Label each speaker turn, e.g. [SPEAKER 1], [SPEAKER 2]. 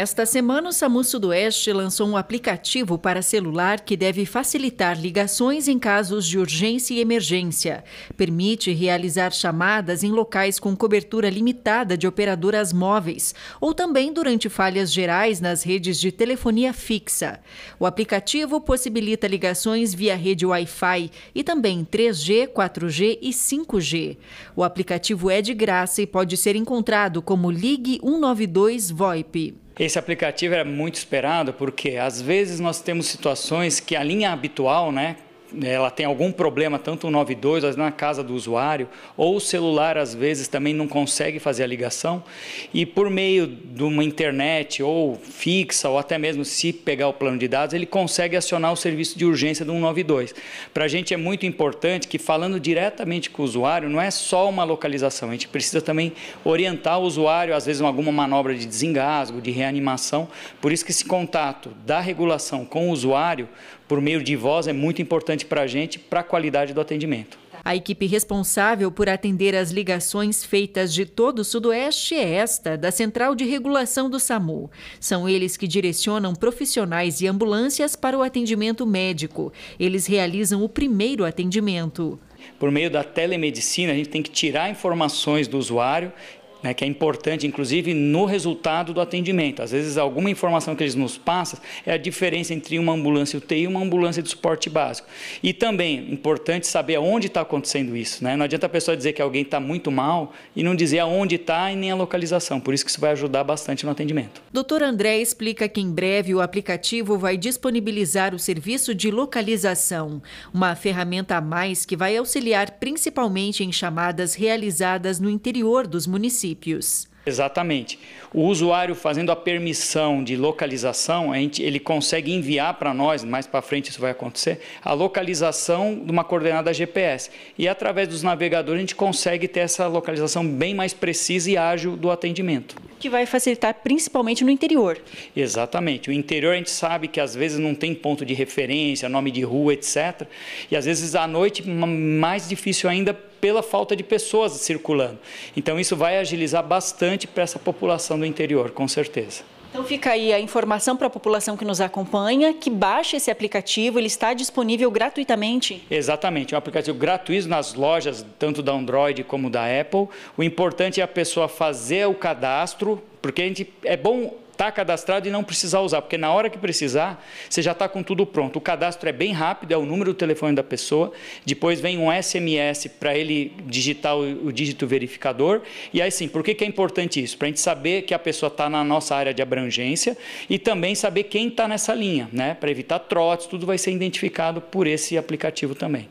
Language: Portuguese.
[SPEAKER 1] Esta semana, o SAMU Sudoeste lançou um aplicativo para celular que deve facilitar ligações em casos de urgência e emergência. Permite realizar chamadas em locais com cobertura limitada de operadoras móveis ou também durante falhas gerais nas redes de telefonia fixa. O aplicativo possibilita ligações via rede Wi-Fi e também 3G, 4G e 5G. O aplicativo é de graça e pode ser encontrado como Ligue 192 VoIP.
[SPEAKER 2] Esse aplicativo era muito esperado porque às vezes nós temos situações que a linha habitual, né, né, ela tem algum problema, tanto o 92, na casa do usuário, ou o celular às vezes também não consegue fazer a ligação, e por meio de uma internet ou fixa, ou até mesmo se pegar o plano de dados, ele consegue acionar o serviço de urgência do 192. Para a gente é muito importante que, falando diretamente com o usuário, não é só uma localização, a gente precisa também orientar o usuário, às vezes, em alguma manobra de desengasgo, de reanimação, por isso que esse contato da regulação com o usuário por meio de voz é muito importante para a gente, para a qualidade do atendimento.
[SPEAKER 1] A equipe responsável por atender as ligações feitas de todo o Sudoeste é esta, da Central de Regulação do SAMU. São eles que direcionam profissionais e ambulâncias para o atendimento médico. Eles realizam o primeiro atendimento.
[SPEAKER 2] Por meio da telemedicina, a gente tem que tirar informações do usuário né, que é importante, inclusive, no resultado do atendimento. Às vezes, alguma informação que eles nos passam é a diferença entre uma ambulância UTI e uma ambulância de suporte básico. E também, importante saber aonde está acontecendo isso. Né? Não adianta a pessoa dizer que alguém está muito mal e não dizer aonde está e nem a localização. Por isso que isso vai ajudar bastante no atendimento.
[SPEAKER 1] Doutor André explica que em breve o aplicativo vai disponibilizar o serviço de localização, uma ferramenta a mais que vai auxiliar principalmente em chamadas realizadas no interior dos municípios municípios.
[SPEAKER 2] Exatamente. O usuário fazendo a permissão de localização, gente, ele consegue enviar para nós, mais para frente isso vai acontecer, a localização de uma coordenada GPS. E através dos navegadores a gente consegue ter essa localização bem mais precisa e ágil do atendimento.
[SPEAKER 1] Que vai facilitar principalmente no interior.
[SPEAKER 2] Exatamente. O interior a gente sabe que às vezes não tem ponto de referência, nome de rua, etc. E às vezes à noite mais difícil ainda pela falta de pessoas circulando. Então, isso vai agilizar bastante para essa população do interior, com certeza.
[SPEAKER 1] Então fica aí a informação para a população que nos acompanha, que baixa esse aplicativo, ele está disponível gratuitamente.
[SPEAKER 2] Exatamente, é um aplicativo gratuito nas lojas, tanto da Android como da Apple. O importante é a pessoa fazer o cadastro, porque a gente, é bom tá cadastrado e não precisar usar, porque na hora que precisar, você já está com tudo pronto. O cadastro é bem rápido, é o número do telefone da pessoa, depois vem um SMS para ele digitar o, o, dígito verificador. E aí sim, por que, que é importante isso? Para a gente saber que a pessoa está na nossa área de abrangência e também saber quem está nessa linha, né? Para evitar trotes, tudo vai ser identificado por esse aplicativo também.